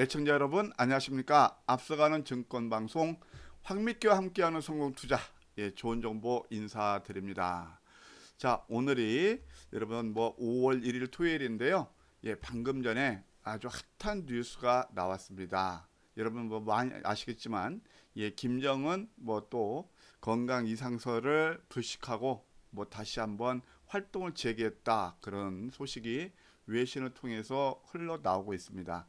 애청자 여러분 안녕하십니까? 앞서가는 증권방송 황미교와 함께하는 성공투자 예, 좋은 정보 인사드립니다. 자 오늘이 여러분 뭐 5월 1일 토요일인데요. 예 방금 전에 아주 핫한 뉴스가 나왔습니다. 여러분 뭐 많이 아시겠지만 예 김정은 뭐 또 건강 이상설을 불식하고 뭐 다시 한번 활동을 재개했다 그런 소식이 외신을 통해서 흘러나오고 있습니다.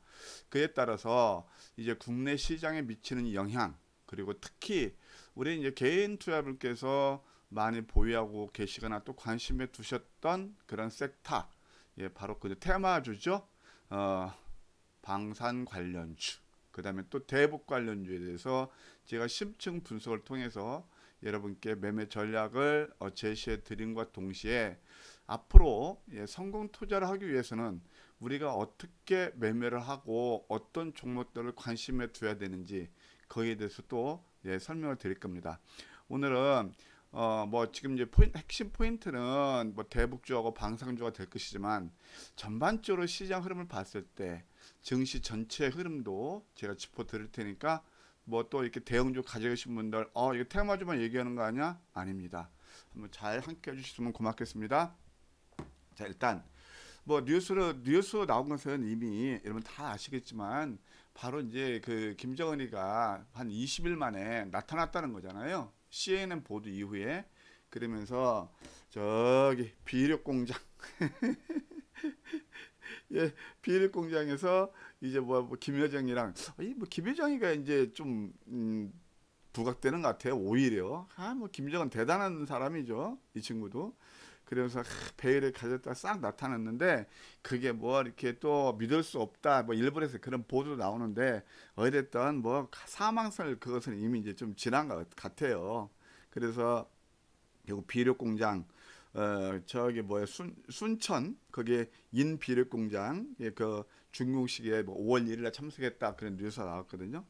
그에 따라서 이제 국내 시장에 미치는 영향 그리고 특히 우리 이제 개인 투자분께서 많이 보유하고 계시거나 또 관심에 두셨던 그런 섹터 예 바로 그 테마주죠 어 방산 관련주 그 다음에 또 대북 관련주에 대해서 제가 심층 분석을 통해서 여러분께 매매 전략을 제시해 드림과 동시에 앞으로 예, 성공 투자를 하기 위해서는 우리가 어떻게 매매를 하고 어떤 종목들을 관심에 두어야 되는지 거기에 대해서 또 예, 설명을 드릴 겁니다. 오늘은 어뭐 지금 이제 포인, 핵심 포인트는 뭐 대북주하고 방상주가 될 것이지만 전반적으로 시장 흐름을 봤을 때 증시 전체 흐름도 제가 짚어 드릴 테니까 뭐 또 이렇게 대형주 가져가신 분들 어 이거 테마주만 얘기하는 거 아니야? 아닙니다. 한번 잘 함께 해주시면 고맙겠습니다. 자 일단 뭐 뉴스로 뉴스 나온 것은 이미 여러분 다 아시겠지만 바로 이제 그 김정은이가 한 20일 만에 나타났다는 거잖아요. CNN 보도 이후에 그러면서 저기 비료 공장 예, 비일 공장에서 이제 뭐, 뭐 김여정이랑 어, 이뭐 김여정이가 이제 좀 음, 부각되는 것 같아요. 오히려 아뭐 김정은 대단한 사람이죠. 이 친구도 그래서 베일을 가졌다 싹 나타났는데 그게 뭐 이렇게 또 믿을 수 없다 뭐 일본에서 그런 보도 나오는데 어쨌든 뭐 사망설 그것은 이미 이제 좀 지난 것 같아요. 그래서 결국 비료 공장 어 저기 뭐야 순 순천 거기에 인 비료 공장 예, 그 중공식에 뭐 5월 1일날 참석했다 그런 뉴스가 나왔거든요.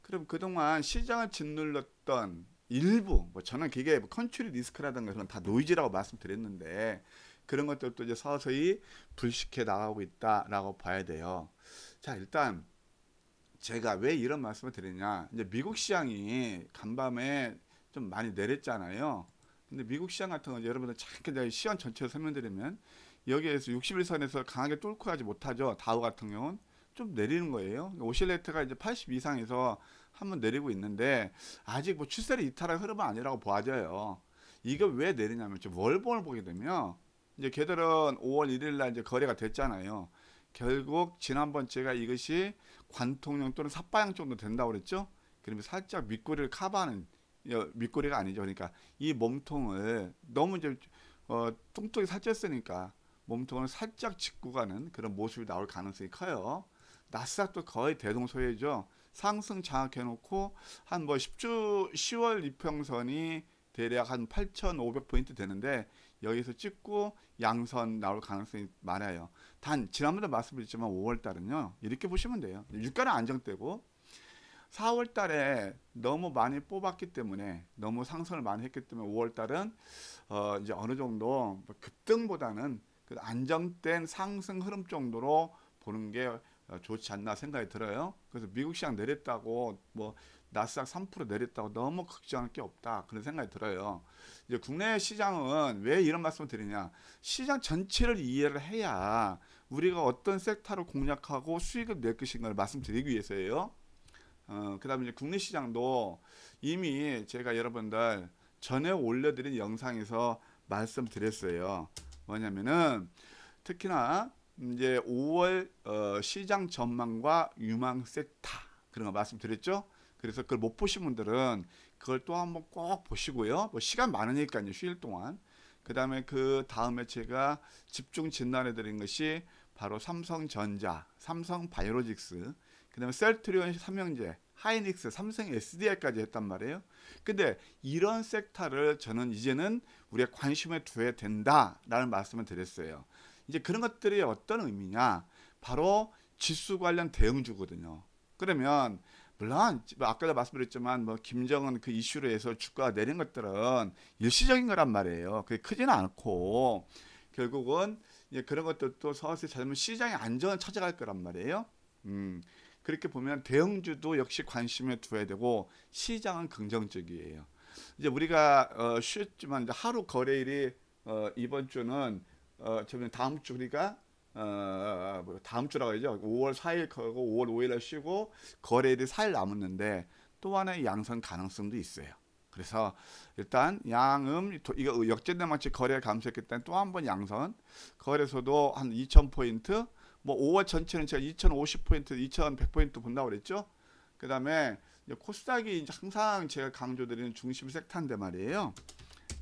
그럼 그동안 시장을 짓눌렀던 일부 뭐 저는 그게 뭐 컨츄리 리스크라든가 그런 다 노이즈라고 말씀드렸는데 그런 것들도 이제 서서히 불식해 나가고 있다라고 봐야 돼요. 자 일단 제가 왜 이런 말씀을 드리냐 이제 미국 시장이 간밤에 좀 많이 내렸잖아요. 근데 미국 시장 같은 건 여러분들 잠깐 내가 시간 전체를 설명드리면 여기에서 61선에서 강하게 뚫고 하지 못하죠. 다우 같은 경우는 좀 내리는 거예요. 오실레트가 이제 80 이상에서 한번 내리고 있는데 아직 뭐 추세를 이탈한 흐름은 아니라고 봐져요. 이거 왜 내리냐면 지금 월봉을 보게 되면 이제 걔들은 5월 1일 날 이제 거래가 됐잖아요. 결국 지난번 제가 이것이 관통형 또는 삿바형 정도 된다고 그랬죠. 그러면 살짝 밑꼬리를 커버하는 밑꼬리가 아니죠. 그러니까 이 몸통을 너무 이제 어, 뚱뚱이 살쪘으니까 몸통을 살짝 짚고 가는 그런 모습이 나올 가능성이 커요. 나스닥도 거의 대동소이죠. 상승 장악해 놓고 한 뭐 10주 10월 이평선이 대략 한 8,500포인트 되는데 여기서 찍고 양선 나올 가능성이 많아요. 단 지난번에 말씀드렸지만 5월 달은요. 이렇게 보시면 돼요. 유가는 안정되고 4월 달에 너무 많이 뽑았기 때문에 너무 상승을 많이 했기 때문에 5월 달은 어 이제 어느 정도 뭐 급등보다는 그 안정된 상승 흐름 정도로 보는 게 어, 좋지 않나 생각이 들어요. 그래서 미국 시장 내렸다고 뭐 나스닥 3% 내렸다고 너무 걱정할 게 없다 그런 생각이 들어요. 이제 국내 시장은 왜 이런 말씀을 드리냐? 시장 전체를 이해를 해야 우리가 어떤 섹터를 공략하고 수익을 낼 것인가를 말씀드리기 위해서예요. 어, 그다음에 이제 국내 시장도 이미 제가 여러분들 전에 올려드린 영상에서 말씀드렸어요. 뭐냐면은 특히나 이제 5월 어, 시장 전망과 유망 섹터 그런 거 말씀드렸죠. 그래서 그걸 못 보신 분들은 그걸 또 한 번 꼭 보시고요. 뭐 시간 많으니까요. 휴일 동안. 그다음에 그 다음에 제가 집중 진단해 드린 것이 바로 삼성전자, 삼성바이오로직스, 그다음에 셀트리온 삼형제, 하이닉스, 삼성 SDI까지 했단 말이에요. 근데 이런 섹터를 저는 이제는 우리가관심을 두어야 된다라는 말씀을 드렸어요. 이제 그런 것들이 어떤 의미냐? 바로 지수 관련 대응주거든요. 그러면 물론 아까도 말씀드렸지만 뭐 김정은 그 이슈로 해서 주가가 내린 것들은 일시적인 거란 말이에요. 그게 크지는 않고 결국은 그런 것들도 서서히 잘못 시장의 안정을 찾아갈 거란 말이에요. 음, 그렇게 보면 대응주도 역시 관심을 두어야 되고 시장은 긍정적이에요. 이제 우리가 어, 쉬었지만 이제 하루 거래일이 어, 이번 주는 어, 저는 다음 주 우리가 그러니까, 어, 뭐 다음 주라고 하죠. 5월 4일 거고 5월 5일날 쉬고 거래일이 4일 남았는데 또 하나의 양성 가능성도 있어요. 그래서 일단 양음 이거 역전된 마치 거래 감소했기 때문에 또 한 번 양선 거래소도 한 2,000포인트 뭐 5월 전체는 제가 2,050포인트 2,100포인트 본다고 그랬죠. 그 다음에 코스닥이 이제 항상 제가 강조드리는 중심 섹터인데 말이에요.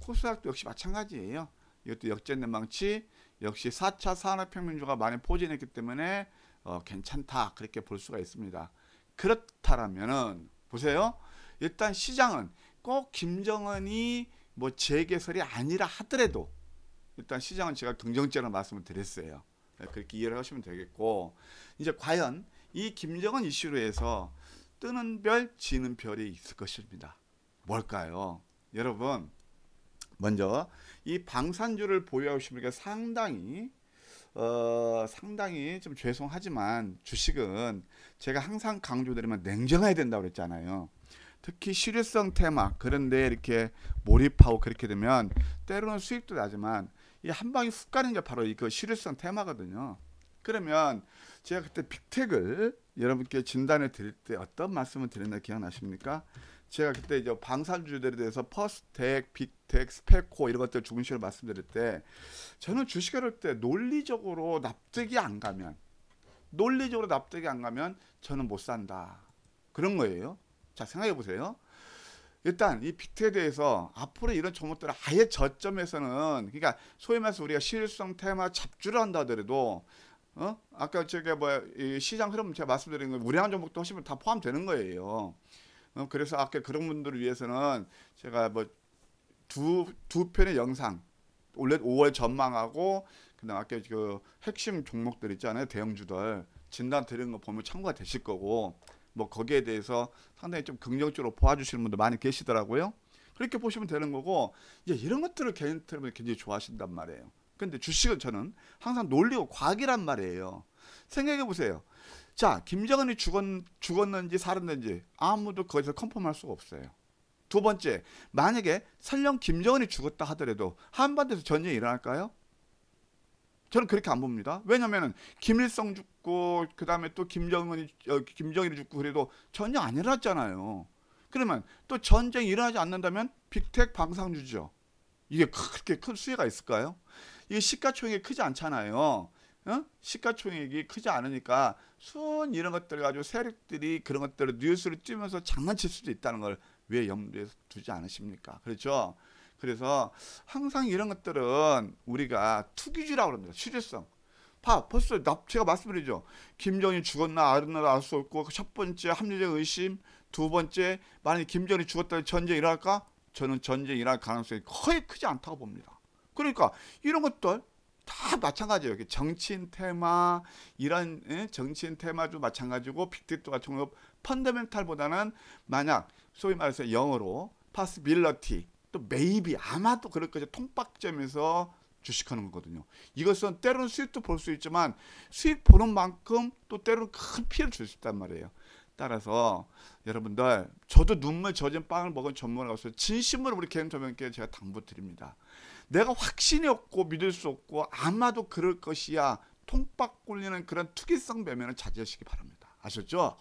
코스닥도 역시 마찬가지예요. 이것도 역전된망치 역시 4차 산업혁명주가 많이 포진했기 때문에 어, 괜찮다 그렇게 볼 수가 있습니다. 그렇다라면은 보세요. 일단 시장은 꼭 김정은이 뭐 재개설이 아니라 하더라도 일단 시장은 제가 긍정적으로 말씀을 드렸어요. 네, 그렇게 이해를 하시면 되겠고 이제 과연 이 김정은 이슈로 해서 뜨는 별 지는 별이 있을 것입니다. 뭘까요? 여러분 먼저 이 방산주를 보유하고 싶으니까 상당히 어, 상당히 좀 죄송하지만 주식은 제가 항상 강조드리면 냉정해야 된다고 그랬잖아요. 특히 실효성 테마 그런데 이렇게 몰입하고 그렇게 되면 때로는 수익도 나지만 이 한 방에 훅 가는 게 바로 이그 실효성 테마거든요. 그러면 제가 그때 빅텍을 여러분께 진단을 드릴 때 어떤 말씀을 드렸나 기억나십니까? 제가 그때 이제 방산주들에 대해서 퍼스텍, 빅텍, 스펙코 이런 것들 주문식으로 말씀드릴 때 저는 주식을 할 때 논리적으로 납득이 안 가면 논리적으로 납득이 안 가면 저는 못 산다. 그런 거예요. 자, 생각해 보세요. 일단 이빅텍에 대해서 앞으로 이런 종목들을 아예 저점에서는 그러니까 소위 말해서 우리가 실성 테마 잡주를 한다 하더라도 어? 아까 저가뭐 시장 흐름 제가 말씀드린 거 우량한 종목도 하시면 다 포함되는 거예요. 어, 그래서 아까 그런 분들을 위해서는 제가 뭐 두 두 편의 영상 올해 5월 전망하고 그다음 아까 그 핵심 종목들 있잖아요 대형주들 진단 드리는 거 보면 참고가 되실 거고 뭐 거기에 대해서 상당히 좀 긍정적으로 보아주시는 분들 많이 계시더라고요. 그렇게 보시면 되는 거고 이제 이런 것들을 개인 트레이 굉장히 좋아하신단 말이에요. 근데 주식은 저는 항상 논리고 과학이란 말이에요. 생각해 보세요. 자, 김정은이 죽었, 죽었는지 살았는지 아무도 거기서 컨펌할 수가 없어요. 두 번째, 만약에 설령 김정은이 죽었다 하더라도 한반도에서 전쟁이 일어날까요? 저는 그렇게 안 봅니다. 왜냐면은 김일성 죽고 그다음에 또 김정은이 어, 김정일이 죽고 그래도 전쟁안 일어났잖아요. 그러면 또 전쟁이 일어나지 않는다면 빅텍 방상주죠. 이게 그렇게 큰 수혜가 있을까요? 이게 시가총액이 크지 않잖아요. 어? 시가총액이 크지 않으니까 순 이런 것들 가지고 세력들이 그런 것들을 뉴스를 찌면서 장난칠 수도 있다는 걸 왜 염두에 두지 않으십니까? 그렇죠? 그래서 항상 이런 것들은 우리가 투기주라고 합니다. 실효성. 봐, 벌써 나, 제가 말씀드리죠. 김정일 죽었나 알았나 알 수 없고 그 첫 번째 합리적 의심, 두 번째 만약 에 김정일이 죽었다면 전쟁 일어날까? 저는 전쟁 일어날 가능성이 거의 크지 않다고 봅니다. 그러니까 이런 것들 다 마찬가지예요. 정치인 테마 이런 예, 정치인 테마도 마찬가지고 빅데이터 같은 경 펀더멘탈보다는 만약 소위 말해서 영어로 파스빌러티 또 메이비 아마도 그럴 거죠. 통박점에서 주식하는 거거든요. 이것은 때로는 수익도 볼 수 있지만 수익 보는 만큼 또 때로는 큰 피해를 줄 수 있단 말이에요. 따라서 여러분들 저도 눈물 젖은 빵을 먹은 전문가가 없 진심으로 우리 개인 저명께 제가 당부드립니다. 내가 확신이 없고 믿을 수 없고 아마도 그럴 것이야 통박 굴리는 그런 투기성 배면을 자제하시기 바랍니다. 아셨죠?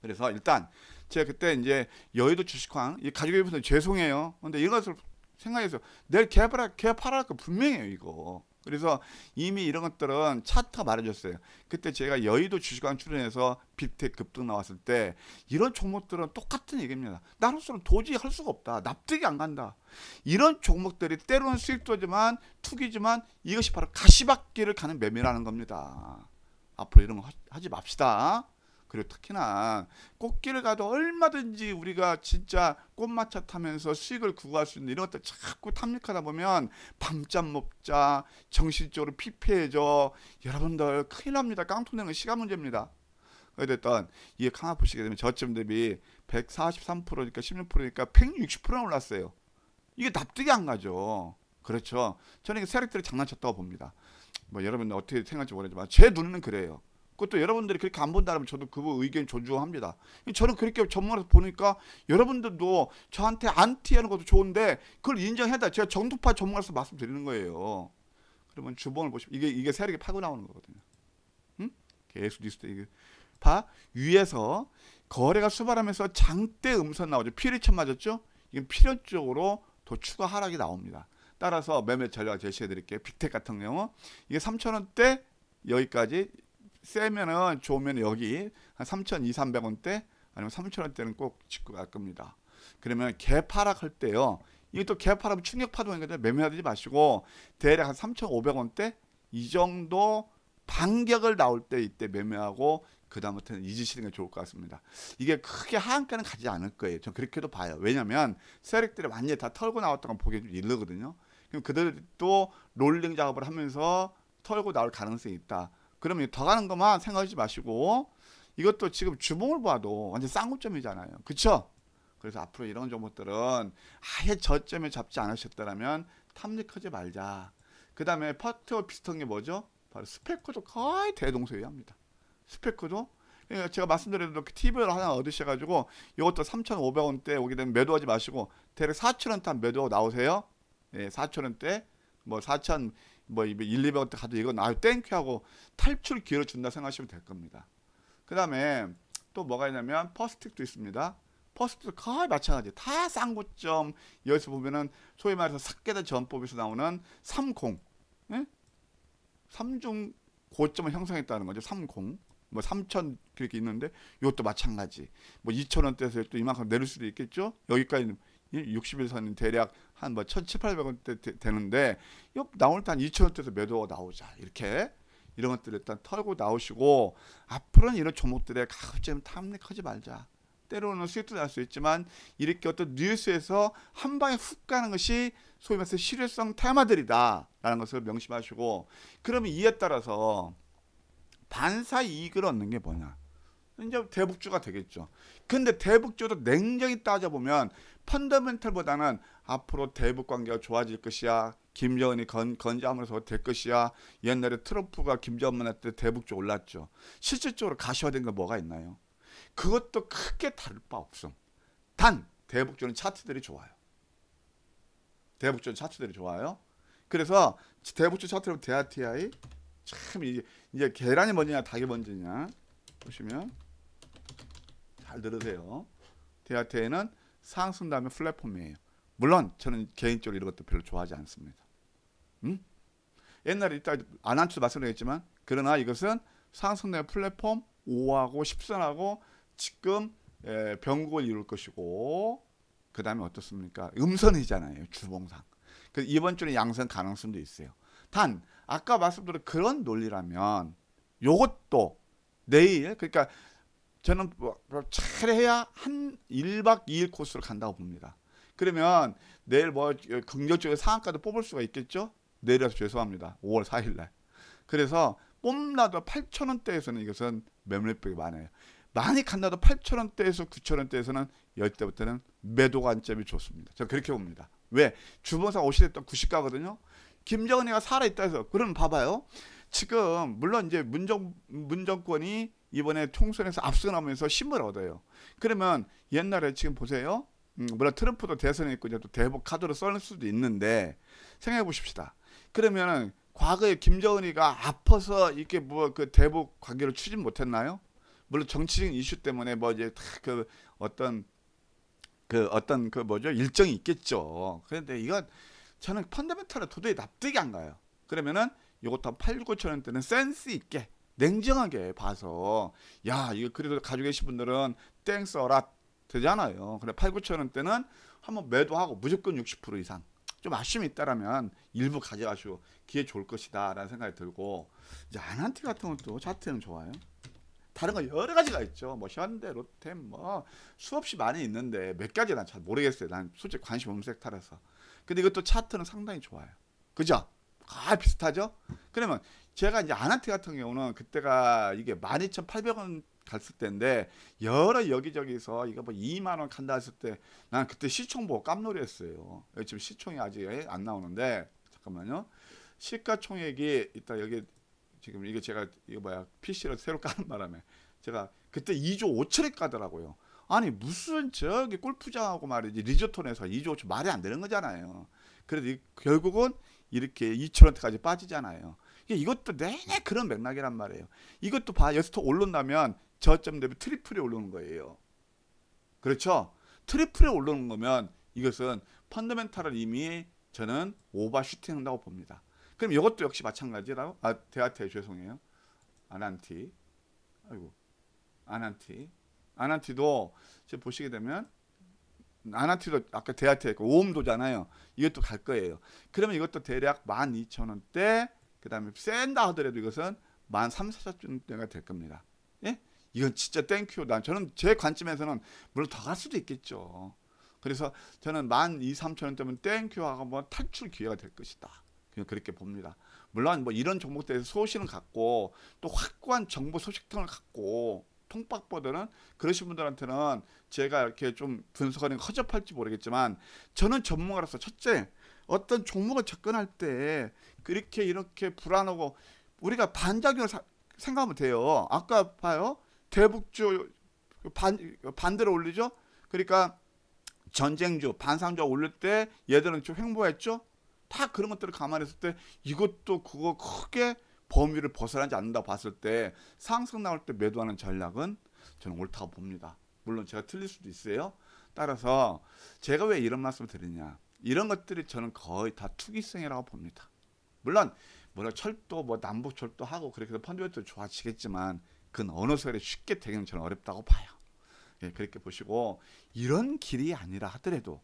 그래서 일단 제가 그때 이제 여의도 주식황 이 가족에 분들 죄송해요. 근데 이것을 생각해서 내일 개발할 개팔아 그 분명해요 이거. 그래서 이미 이런 것들은 차트가 말해줬어요. 그때 제가 여의도 주식왕 출연해서 빅텍 급등 나왔을 때 이런 종목들은 똑같은 얘기입니다. 나로서는 도저히 할 수가 없다. 납득이 안 간다. 이런 종목들이 때로는 수익도지만 투기지만 이것이 바로 가시밭길을 가는 매매라는 겁니다. 앞으로 이런 거 하지 맙시다. 그리고 특히나 꽃길을 가도 얼마든지 우리가 진짜 꽃마차 타면서 수익을 구할 수 있는 이런 것들 자꾸 탐닉하다 보면 밤잠 먹 자, 정신적으로 피폐해져. 여러분들 큰일 납니다. 깡통내는 시간 문제입니다. 어쨌든 이게 강화 보시게 되면 저점 대비 143%니까 16%니까 1 6 0 올랐어요. 이게 납득이 안 가죠. 그렇죠. 저는 이게 세력들이 장난쳤다고 봅니다. 뭐 여러분 어떻게 생각할지 모르지만 제 눈에는 그래요. 그것도 여러분들이 그렇게 안 본다면 저도 그 의견 존중합니다. 저는 그렇게 전문에서 보니까 여러분들도 저한테 안티하는 것도 좋은데 그걸 인정해다 제가 정두파 전문가로서 말씀드리는 거예요. 그러면 주봉을 보시면 이게 이게 세력이 파고 나오는 거거든요. 응? 계속 리스트 이게 파 위에서 거래가 수발하면서 장대 음선 나오죠. 피리천 맞았죠? 이건 필연적으로 더 추가 하락이 나옵니다. 따라서 매매 전략 제시해 드릴게요. 빅텍 같은 경우 이게 3 0원대 여기까지 세면은 좋으면 여기 한 3,200원대 아니면 3,000원대는 꼭 짓고 갈 겁니다. 그러면 개파락할 때요. 이게 또 개파락은 충격 파동이니까 매매하지 마시고 대략 한 3,500원대 이 정도 반격을 나올 때 이때 매매하고 그 다음부터는 잊으시는 게 좋을 것 같습니다. 이게 크게 하한가는 가지 않을 거예요. 전 그렇게도 봐요. 왜냐하면 세력들이 완전히 다 털고 나왔던 건 보기 좀이르거든요 그럼 그들도 롤링 작업을 하면서 털고 나올 가능성이 있다. 그러면 더 가는 것만 생각하지 마시고 이것도 지금 주봉을 봐도 완전 쌍고점이잖아요. 그쵸? 그래서 앞으로 이런 종목들은 아예 저점에 잡지 않으셨더라면 탐닉하지 말자. 그 다음에 파트와 비슷한 게 뭐죠? 바로 스펙커도 거의 대동소이합니다. 스펙커도 그러니까 제가 말씀드린 대로 팁을 하나 얻으셔가지고 이것도 3,500원대 오게 되면 매도하지 마시고 대략 4,000원대 매도 나오세요. 네, 4,000원대 뭐4,000 뭐 1, 2번 가도 이건 아유 땡큐 하고 탈출 기회를 준다 생각하시면 될 겁니다. 그 다음에 또 뭐가 있냐면 퍼스틱도 있습니다. 퍼스트도 거의 마찬가지. 다 쌍구점 여기서 보면은 소위 말해서 삭개다 전법에서 나오는 삼공, 삼중 고점을 형성했다는 거죠. 삼공, 뭐 삼천 그렇게 있는데 이것도 마찬가지. 뭐 이천 원대에서 또 이만큼 내릴 수도 있겠죠. 여기까지는 6 0일선 대략 한뭐 1,700원대 되는데 옆 나올 때한 2,000원대에서 매도 가 나오자 이렇게 이런 것들을 일단 털고 나오시고 앞으로는 이런 종목들에 가급적 탐닉하지 말자. 때로는 수익도 날 수 있지만 이렇게 어떤 뉴스에서 한 방에 훅 가는 것이 소위 말해서 실효성 테마들이다라는 것을 명심하시고 그러면 이에 따라서 반사 이익을 얻는 게 뭐냐 이제 대북주가 되겠죠. 근데 대북주도 냉정히 따져보면 펀더멘털보다는 앞으로 대북 관계가 좋아질 것이야. 김정은이 건, 건지함으로써 될 것이야. 옛날에 트럼프가 김정은 한테 대북주 올랐죠. 실질적으로 가시화된 게 뭐가 있나요? 그것도 크게 다를 바 없음. 단 대북주는 차트들이 좋아요. 대북주 는 차트들이 좋아요. 그래서 대북주 차트로 대아TI 참 이제, 이제 계란이 뭔지냐 닭이 뭔지냐 보시면 잘 들으세요. 디아테는 상승 다음에 플랫폼이에요. 물론 저는 개인적으로 이런 것도 별로 좋아하지 않습니다. 음? 옛날에 이따 안한 주도 말씀드렸지만 그러나 이것은 상승 내 플랫폼 5하고 10선하고 지금 병곡을 이룰 것이고 그 다음에 어떻습니까? 음선이잖아요. 주봉상. 그 이번 주는 양선 가능성도 있어요. 단 아까 말씀드린 그런 논리라면 요것도 내일 그러니까 저는 뭐 잘해야 한 1박 2일 코스로 간다고 봅니다. 그러면 내일 뭐 긍정적인 상한가도 뽑을 수가 있겠죠? 내려서 죄송합니다. 5월 4일 날. 그래서 뽑나도 8천원대에서는 이것은 매물력이 많아요. 많이 간다도 8천원대에서 9천원대에서는 열대부터는 매도 관점이 좋습니다. 저는 그렇게 봅니다. 왜? 주변상 오시됐던 90가거든요. 김정은이가 살아있다 해서 그럼 봐봐요. 지금 물론 이제 문정 문정권이 이번에 총선에서 압승하면서 힘을 얻어요. 그러면 옛날에 지금 보세요. 음, 물론 트럼프도 대선에 있고 이제 또 대북 카드로 썰 수도 있는데 생각해 보십시다. 그러면은 과거에 김정은이가 아파서 이렇게 뭐 그 대북 관계를 추진 못했나요? 물론 정치적인 이슈 때문에 뭐 이제 그 어떤 그 어떤 그 뭐죠 일정이 있겠죠. 그런데 이건 저는 펀더멘털에 도저히 납득이 안 가요. 그러면은 이것도 8, 9천 원대는 센스 있게 냉정하게 봐서 야 이거 그래도 가지고 계신 분들은 땡 써라 되잖아요. 그래 8, 9천 원대는 한번 매도하고 무조건 60% 이상 좀 아쉬움이 있다라면 일부 가져가시고 기회 좋을 것이다 라는 생각이 들고 이제 아난티 같은 것도 차트는 좋아요. 다른 거 여러 가지가 있죠. 뭐 현대, 로템 뭐 수없이 많이 있는데 몇 가지 난 잘 모르겠어요. 난 솔직히 관심 없는 섹터라서. 근데 이것도 차트는 상당히 좋아요. 그죠? 아 비슷하죠? 그러면 제가 이제 아나트 같은 경우는 그때가 이게 12,800원 갔을 때인데 여러 여기저기서 이거 뭐 2만 원 간다 했을 때 난 그때 시총 보고 깜놀이했어요. 지금 시총이 아직 안 나오는데 잠깐만요. 시가총액이 이따 여기 지금 이게 제가 이거 뭐야 PC를 새로 까는 바람에 제가 그때 2조 5천에 까더라고요. 아니 무슨 저기 골프장하고 말이지 리조톤에서 2조 5천 말이 안 되는 거잖아요. 그래도 결국은 이렇게 2천 원대까지 빠지잖아요. 이것도 내내 그런 맥락이란 말이에요. 이것도 봐 여기서 올른다면 저점 대비 트리플이 올라오는 거예요. 그렇죠? 트리플이 올라오는 거면 이것은 펀더멘탈을 이미 저는 오버슈팅한다고 봅니다. 그럼 이것도 역시 마찬가지라고 아 대아테 죄송해요. 아난티 아이고 아난티 아난티도 지금 보시게 되면 아나티도 아까 대하테 했고 오음도잖아요. 이것도 갈 거예요. 그러면 이것도 대략 12,000원대 그 다음에 센다 하더라도 이것은 만 3, 4차대가될 겁니다. 예? 이건 진짜 땡큐다. 저는 제 관점에서는 물론 더 갈 수도 있겠죠. 그래서 저는 만 2, 3천 원대면 땡큐하고 뭐 탈출 기회가 될 것이다. 그냥 그렇게 봅니다. 물론 뭐 이런 종목들에서 소신을 갖고 또 확고한 정보 소식통을 갖고 통박보다는 그러신 분들한테는 제가 이렇게 좀 분석하는 허접할지 모르겠지만 저는 전문가로서 첫째 어떤 종목을 접근할 때 그렇게 이렇게 불안하고 우리가 반작용을 사, 생각하면 돼요. 아까 봐요. 대북주 반, 반대로 올리죠. 그러니까 전쟁주, 반상주 올릴 때 얘들은 좀 횡보했죠. 다 그런 것들을 감안했을 때 이것도 그거 크게 범위를 벗어나지 않는다 봤을 때 상승 나올 때 매도하는 전략은 저는 옳다고 봅니다. 물론 제가 틀릴 수도 있어요. 따라서 제가 왜 이런 말씀을 드리냐. 이런 것들이 저는 거의 다 투기성이라고 봅니다. 물론 뭐라 철도 뭐 남북철도 하고 그렇게 해서 펀드베이 좋아지겠지만 그건 어느 소리 쉽게 되기는 저는 어렵다고 봐요. 예, 그렇게 보시고 이런 길이 아니라 하더라도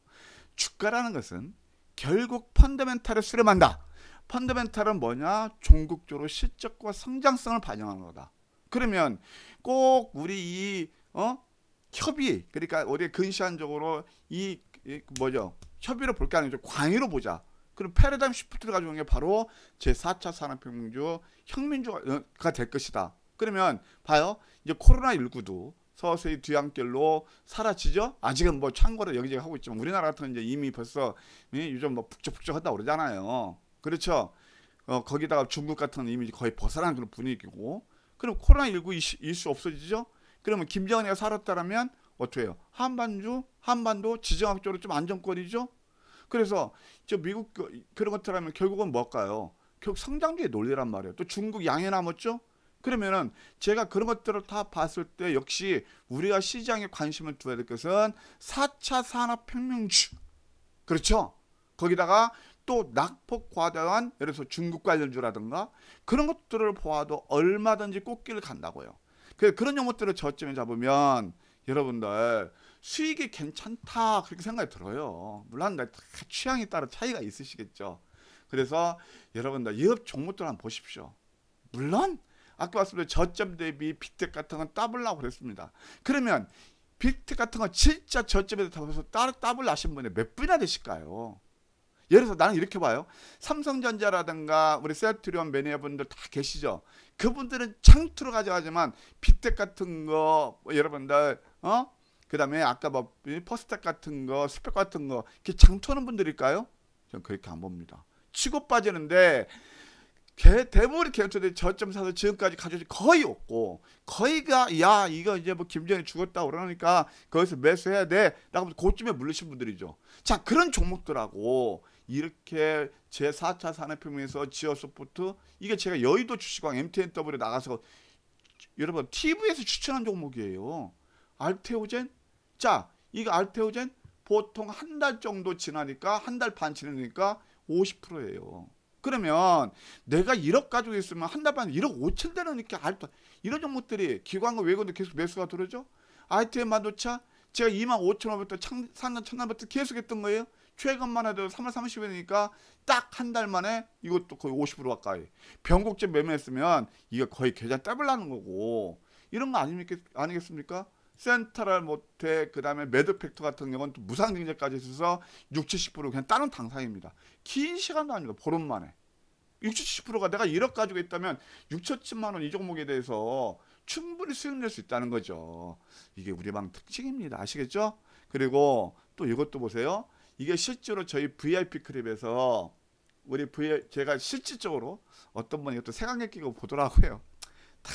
주가라는 것은 결국 펀더멘탈을 수렴한다. 펀더멘탈은 뭐냐? 종국적으로 실적과 성장성을 반영하는 거다. 그러면 꼭 우리 이 어? 협의 그러니까 우리 근시안적으로 이, 이 뭐죠? 협의로 볼 게 아니죠. 광의로 보자. 그럼 패러다임 시프트를 가져온 게 바로 제4차 산업혁명주 혁민주가 될 것이다. 그러면 봐요. 이제 코로나19도 서서히 뒤안길로 사라지죠. 아직은 뭐 창궐을 여기저기 하고 있지만 우리나라 같은 이제 이미 벌써 요즘 뭐 북적북적하다 그러잖아요. 그렇죠. 어, 거기다가 중국 같은 이미 거의 벗어나 그런 분위기고 그럼 코로나19 이슈 없어지죠. 그러면 김정은이가 살았다라 어떻게요? 해 한반도 한반도 지정학적으로 좀 안정권이죠. 그래서 저 미국 그런 것들 하면 결국은 뭘까요? 뭐 결국 성장주의 논리란 말이에요. 또 중국 양해 남았죠. 그러면은 제가 그런 것들을 다 봤을 때 역시 우리가 시장에 관심을 두어야 될 것은 4차 산업혁명주. 그렇죠? 거기다가 또 낙폭 과대한 예를 들어서 중국 관련주라든가 그런 것들을 보아도 얼마든지 꽃길을 간다고요. 그래서 그런 영어들을 저점에 잡으면 여러분들 수익이 괜찮다 그렇게 생각이 들어요. 물론 취향에 따라 차이가 있으시겠죠. 그래서 여러분들 이업 종목들 한번 보십시오. 물론 아까 말씀드린 저점 대비 빅텍 같은 건 따블라고 그랬습니다. 그러면 빅텍 같은 건 진짜 저점에 대해서 따블 로따 나신 분이 몇 분이나 되실까요? 예를 들어서 나는 이렇게 봐요. 삼성전자라든가 우리 세트리온 매니아분들 다 계시죠. 그분들은 창투로 가져가지만 빅텍 같은 거 뭐 여러분들 어? 그 다음에 아까 뭐 퍼스텍 같은 거, 스펙 같은 거 이렇게 장투하는 분들일까요? 저 그렇게 안 봅니다. 치고 빠지는데 개, 대부분의 개업자들 저점 사서 지금까지 가져지 거의 없고 거의가 야 이거 이제 뭐 김정이 죽었다 그러니까 거기서 매수해야 돼 라고 고쯤에 물리신 분들이죠 자 그런 종목들하고 이렇게 제4차 산업혁명에서 지어소프트 이게 제가 여의도 주식왕 MTNW에 나가서 여러분 TV에서 추천한 종목이에요 알테오젠 자 이거 알테오젠 보통 한 달 정도 지나니까 한 달 반 지나니까 50%예요. 그러면 내가 1억 가지고 있으면 한 달 반 1억 5천 되는 이렇게 알토 이런 종목들이 기관과 외국도 계속 매수가 들어오죠. ITM 반도차 제가 2만 5천 원부터 3상천첫부터 계속했던 거예요. 최근만 해도 3월 30일이니까 딱 한 달 만에 이것도 거의 50% 가까이. 변곡제 매매했으면 이거 거의 계좌 떼불라는 거고 이런 거 아닙니까? 아니겠습니까? 센터를 못해 뭐, 그다음에 매드팩터 같은 경우는 무상 경제까지 있어서 60, 70% 그냥 다른 당상입니다긴 시간도 아니고 보름 만에. 60, 70%가 내가 1억 가지고 있다면 6천만 7원이 종목에 대해서 충분히 수익낼 수 있다는 거죠. 이게 우리 방 특징입니다. 아시겠죠? 그리고 또 이것도 보세요. 이게 실제로 저희 VIP 클립에서 우리 v 제가 실질적으로 어떤 분이 또 생각에 끼고 보더라고요. 다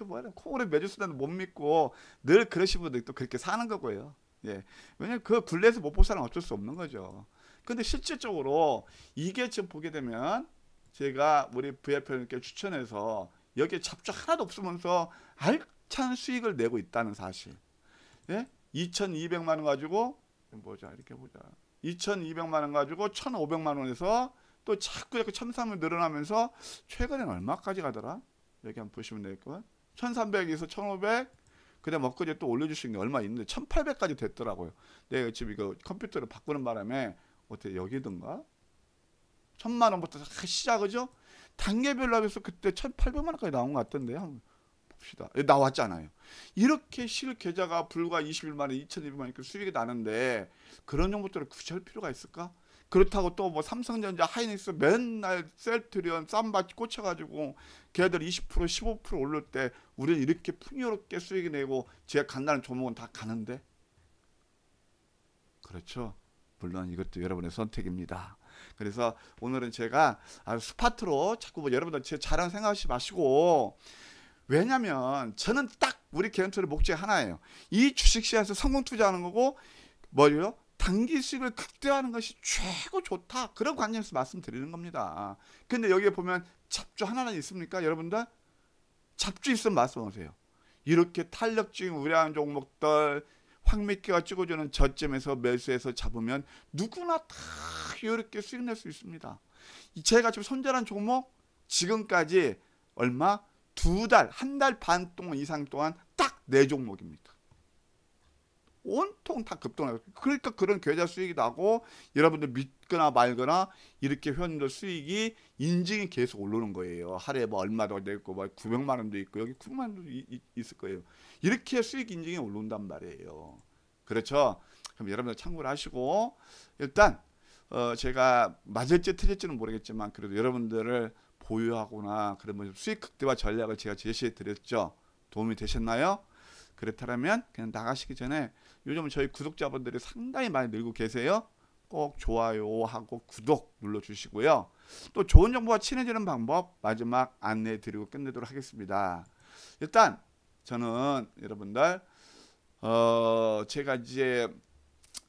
그 뭐야 콩으로 매주수는못 믿고 늘 그러신 분들 또 그렇게 사는 거고요. 예. 왜냐면 그 굴레에서 못볼 사람 어쩔 수 없는 거죠. 근데 실질적으로 이게 지금 보게 되면 제가 우리 VF님께 추천해서 여기에 잡주 하나도 없으면서 알찬 수익을 내고 있다는 사실. 예? 2,200만 원 가지고 뭐자 이렇게 보자. 2,200만 원 가지고 1,500만 원에서 또 자꾸 자꾸 참사함이 늘어나면서 최근엔 얼마까지 가더라? 여기 한번 보시면 될 것. 1300에서 1500 그다음 엊그제 또 올려주신 게 얼마 있는데 1800까지 됐더라고요. 내가 지금 이거 컴퓨터를 바꾸는 바람에 어떻게 여기든가 천만 원부터 시작하죠 단계별로 하면서 그때 1,800만 원까지 나온 것 같던데요. 한번 봅시다. 나왔잖아요. 이렇게 실 계좌가 불과 21만 원, 2,200만 원 이렇게 수익이 나는데 그런 정보들을 구체할 필요가 있을까? 그렇다고 또 뭐 삼성전자 하이닉스 맨날 셀트리온 쌈바 꽂혀가지고 걔들 20% 15% 올릴 때 우리는 이렇게 풍요롭게 수익이 내고 제가 간다는 조목은다 가는데 그렇죠 물론 이것도 여러분의 선택입니다 그래서 오늘은 제가 스파트로 자꾸 뭐 여러분들 제 자랑 생각하지 마시고 왜냐면 저는 딱 우리 개인투의 목적이 하나예요 이 주식시장에서 성공 투자하는 거고 뭐요 단기식을 극대화하는 것이 최고 좋다. 그런 관점에서 말씀드리는 겁니다. 근데 여기에 보면 잡주 하나는 있습니까? 여러분들? 잡주 있으면 말씀하세요. 이렇게 탄력적인 우량 종목들 황미끼가 찍어주는 저점에서 매수해서 잡으면 누구나 다 이렇게 수익 낼수 있습니다. 제가 지금 손절한 종목 지금까지 얼마? 두 달, 한 달 반 동안 이상 동안 딱 네 종목입니다. 온통 다 급등하고 그러니까 그런 계좌 수익이 나고 여러분들 믿거나 말거나 이렇게 회원들 수익이 인증이 계속 오르는 거예요. 하루에 뭐 얼마도 되고 뭐9 0만 원도 있고 여기 9만 원도 이, 있을 거예요. 이렇게 수익 인증이 올른단 말이에요. 그렇죠? 그럼 여러분들 참고를 하시고 일단 어 제가 맞을지 틀릴지는 모르겠지만 그래도 여러분들을 보유하거나 그러면 뭐 수익 극대화 전략을 제가 제시해 드렸죠. 도움이 되셨나요? 그렇다면 그냥 나가시기 전에 요즘 저희 구독자분들이 상당히 많이 늘고 계세요. 꼭 좋아요하고 구독 눌러주시고요. 또 좋은 정보와 친해지는 방법 마지막 안내해 드리고 끝내도록 하겠습니다. 일단 저는 여러분들 어 제가 이제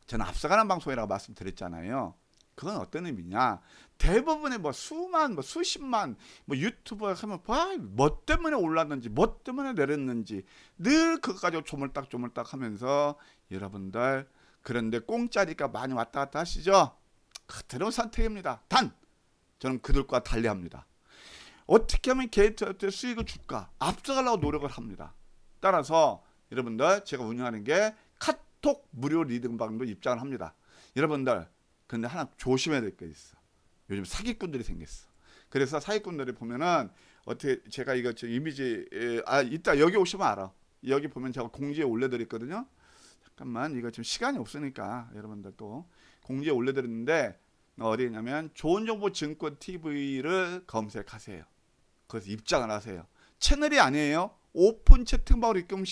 저는 앞서가는 방송이라고 말씀드렸잖아요. 그건 어떤 의미냐? 대부분의 뭐 수만, 뭐 수십만, 뭐 유튜버 하면 봐뭐 때문에 올랐는지, 뭐 때문에 내렸는지 늘 그것까지 조물딱 조물딱 하면서 여러분들 그런데 공짜니까 많이 왔다 갔다 하시죠? 그대로 선택입니다. 단 저는 그들과 달리합니다. 어떻게 하면 게이트한테 수익을 줄까? 앞서가려고 노력을 합니다. 따라서 여러분들 제가 운영하는 게 카톡 무료 리듬방도 입장을 합니다. 여러분들 근데 하나 조심해야 될 게 있어. 요즘 사기꾼들이 생겼어. 그래서 사기꾼들이 보면은 어떻게 제가 이거 지금 이미지 에, 아 이따 여기 오시면 알아. 여기 보면 제가 공지에 올려드렸거든요. 잠깐만 이거 지금 시간이 없으니까 여러분들 또 공지에 올려드렸는데 어, 어디냐면 좋은 정보 증권 TV를 검색하세요. 그래서 입장을 하세요. 채널이 아니에요. 오픈 채팅방으로 입금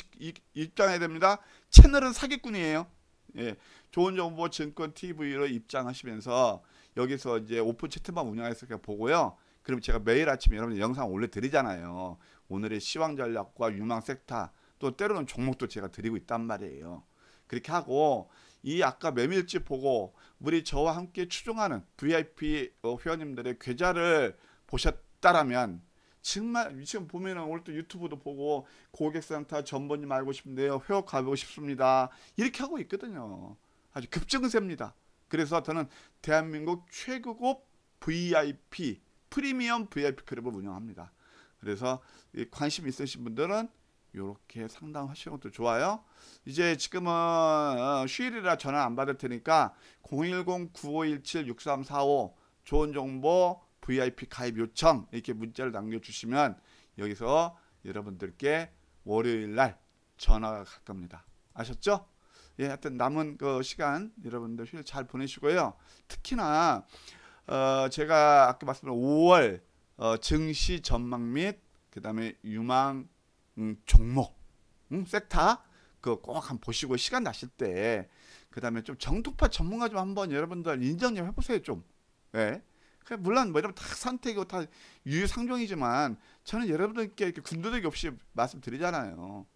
입장해야 됩니다. 채널은 사기꾼이에요. 예, 좋은정보증권 TV로 입장하시면서 여기서 이제 오픈 채팅방 운영해서 그냥 보고요. 그럼 제가 매일 아침에 여러분 영상 올려드리잖아요. 오늘의 시황 전략과 유망 섹터 또 때로는 종목도 제가 드리고 있단 말이에요. 그렇게 하고 이 아까 메밀집 보고 우리 저와 함께 추종하는 VIP 어, 회원님들의 계좌를 보셨다라면 정말 지금 보면은 오늘 또 유튜브도 보고 고객센터 전번님 알고 싶은데요. 회원 가보고 싶습니다. 이렇게 하고 있거든요. 아주 급증세입니다. 그래서 저는 대한민국 최고급 VIP 프리미엄 VIP 클럽을 운영합니다. 그래서 관심 있으신 분들은 이렇게 상담하시는 것도 좋아요. 이제 지금은 어, 휴일이라 전화 안 받을 테니까 010-9517-6345 좋은 정보 VIP 가입 요청 이렇게 문자를 남겨주시면 여기서 여러분들께 월요일 날 전화가 갈 겁니다. 아셨죠? 예, 하여튼 남은 그 시간 여러분들 휴일 잘 보내시고요. 특히나 어, 제가 아까 말씀드린 5월 어, 증시 전망 및 그다음에 유망 음, 종목 음, 섹터 그꼭 한번 보시고 시간 나실 때 그다음에 좀 정통파 전문가 좀 한번 여러분들 인정 좀 해보세요 좀. 예. 그 물론 뭐 여러분 다 선택이고 다 유유상종이지만 저는 여러분들께 이렇게 군더더기 없이 말씀드리잖아요.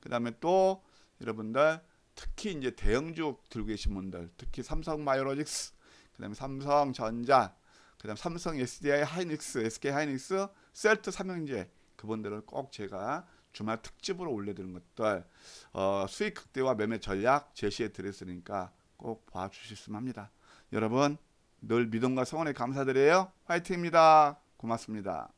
그 다음에 또 여러분들 특히 이제 대형주 들고 계신 분들 특히 삼성 마이오로직스그 다음에 삼성전자 그 다음 에 삼성 SDI 하이닉스 SK 하이닉스 셀트 삼형제 그분들을꼭 제가 주말 특집으로 올려드리는 것들 어, 수익 극대화 매매 전략 제시해 드렸으니까 꼭 봐주셨으면 합니다. 여러분 늘 믿음과 성원에 감사드려요. 화이팅입니다. 고맙습니다.